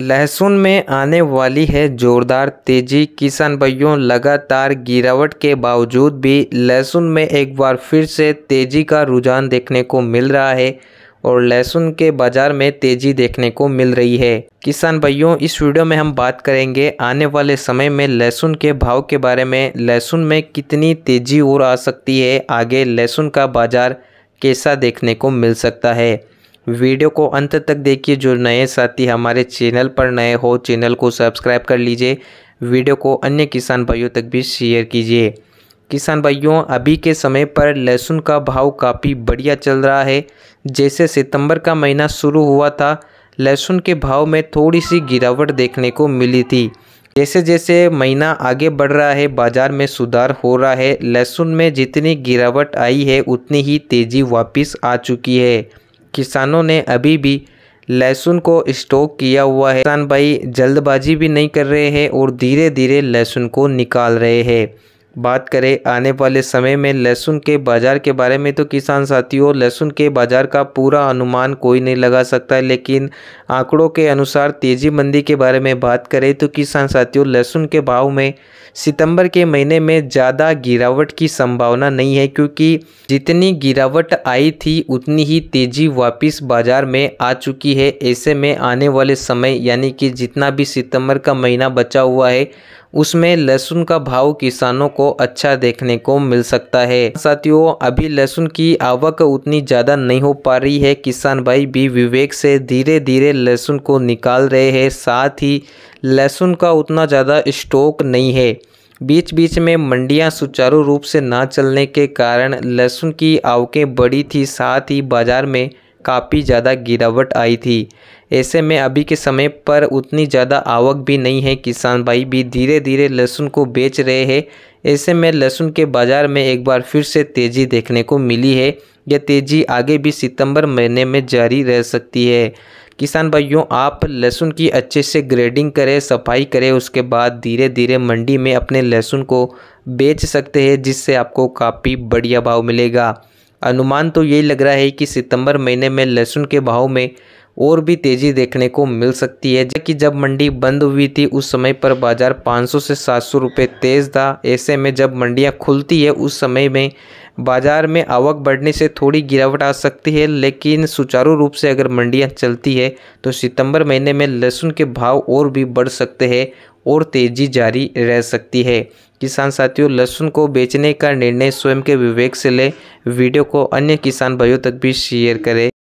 लहसुन में आने वाली है जोरदार तेजी किसान भाइयों लगातार गिरावट के बावजूद भी लहसुन में एक बार फिर से तेजी का रुझान देखने को मिल रहा है और लहसुन के बाज़ार में तेज़ी देखने को मिल रही है किसान भाइयों इस वीडियो में हम बात करेंगे आने वाले समय में लहसुन के भाव के बारे में लहसुन में कितनी तेज़ी और आ सकती है आगे लहसुन का बाज़ार कैसा देखने को मिल सकता है वीडियो को अंत तक देखिए जो नए साथी हमारे चैनल पर नए हो चैनल को सब्सक्राइब कर लीजिए वीडियो को अन्य किसान भाइयों तक भी शेयर कीजिए किसान भाइयों अभी के समय पर लहसुन का भाव काफ़ी बढ़िया चल रहा है जैसे सितंबर का महीना शुरू हुआ था लहसुन के भाव में थोड़ी सी गिरावट देखने को मिली थी जैसे जैसे महीना आगे बढ़ रहा है बाज़ार में सुधार हो रहा है लहसुन में जितनी गिरावट आई है उतनी ही तेज़ी वापस आ चुकी है किसानों ने अभी भी लहसुन को स्टॉक किया हुआ है किसान भाई जल्दबाजी भी नहीं कर रहे हैं और धीरे धीरे लहसुन को निकाल रहे हैं बात करें आने वाले समय में लहसुन के बाज़ार के बारे में तो किसान साथियों लहसुन के बाज़ार का पूरा अनुमान कोई नहीं लगा सकता है लेकिन आंकड़ों के अनुसार तेज़ी मंदी के बारे में बात करें तो किसान साथियों लहसुन के भाव में सितंबर के महीने में ज़्यादा गिरावट की संभावना नहीं है क्योंकि जितनी गिरावट आई थी उतनी ही तेज़ी वापस बाज़ार में आ चुकी है ऐसे में आने वाले समय यानी कि जितना भी सितंबर का महीना बचा हुआ है उसमें लहसुन का भाव किसानों को अच्छा देखने को मिल सकता है साथियों अभी लहसुन की आवक उतनी ज़्यादा नहीं हो पा रही है किसान भाई भी विवेक से धीरे धीरे लहसुन को निकाल रहे हैं साथ ही लहसुन का उतना ज़्यादा स्टॉक नहीं है बीच बीच में मंडियां सुचारू रूप से ना चलने के कारण लहसुन की आवकें बढ़ी थी साथ ही बाज़ार में काफ़ी ज़्यादा गिरावट आई थी ऐसे में अभी के समय पर उतनी ज़्यादा आवक भी नहीं है किसान भाई भी धीरे धीरे लहसुन को बेच रहे हैं ऐसे में लहसुन के बाज़ार में एक बार फिर से तेज़ी देखने को मिली है यह तेज़ी आगे भी सितंबर महीने में जारी रह सकती है किसान भाइयों आप लहसुन की अच्छे से ग्रेडिंग करें सफाई करें उसके बाद धीरे धीरे मंडी में अपने लहसुन को बेच सकते हैं जिससे आपको काफ़ी बढ़िया भाव मिलेगा अनुमान तो यही लग रहा है कि सितंबर महीने में लहसुन के भाव में और भी तेज़ी देखने को मिल सकती है जबकि जब मंडी बंद हुई थी उस समय पर बाज़ार 500 से 700 रुपए तेज़ था ऐसे में जब मंडियां खुलती है उस समय में बाज़ार में आवक बढ़ने से थोड़ी गिरावट आ सकती है लेकिन सुचारू रूप से अगर मंडियां चलती है तो सितंबर महीने में लहसुन के भाव और भी बढ़ सकते हैं और तेज़ी जारी रह सकती है किसान साथियों लहसुन को बेचने का निर्णय स्वयं के विवेक से ले वीडियो को अन्य किसान भाइयों तक भी शेयर करें